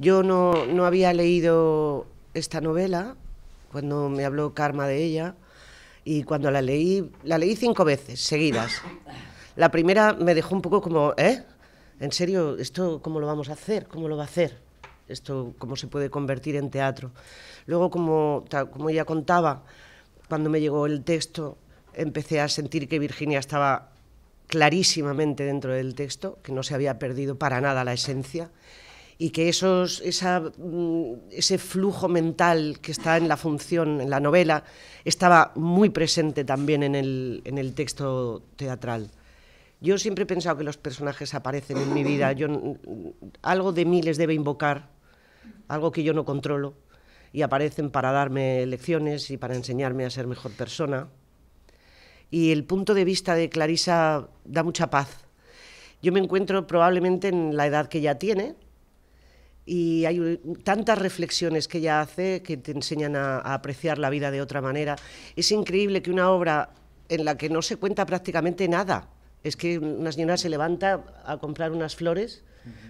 Yo no, no había leído esta novela cuando me habló Karma de ella y cuando la leí, la leí cinco veces seguidas. La primera me dejó un poco como, ¿eh? ¿En serio? ¿Esto cómo lo vamos a hacer? ¿Cómo lo va a hacer? Esto cómo se puede convertir en teatro. Luego, como, como ella contaba, cuando me llegó el texto, empecé a sentir que Virginia estaba clarísimamente dentro del texto, que no se había perdido para nada la esencia y que mm, ese flujo mental que está en la función, en la novela, estaba muy presente también en el, en el texto teatral. Yo siempre he pensado que los personajes aparecen en mi vida. Yo, algo de mí les debe invocar, algo que yo no controlo, y aparecen para darme lecciones y para enseñarme a ser mejor persona. Y el punto de vista de Clarisa da mucha paz. Yo me encuentro probablemente en la edad que ya tiene, y hay tantas reflexiones que ella hace que te enseñan a, apreciar la vida de otra manera. Es increíble que una obra en la que no se cuenta prácticamente nada, es que una señora se levanta a comprar unas flores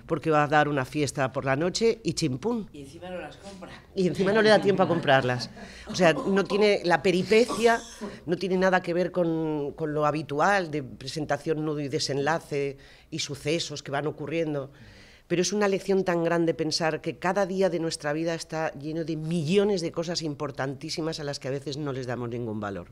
porque va a dar una fiesta por la noche y chimpún. Y encima no las compra. Y encima no le da tiempo a comprarlas. O sea, no tiene la peripecia, no tiene nada que ver con, con lo habitual de presentación, nudo y desenlace y sucesos que van ocurriendo pero es una lección tan grande pensar que cada día de nuestra vida está lleno de millones de cosas importantísimas a las que a veces no les damos ningún valor.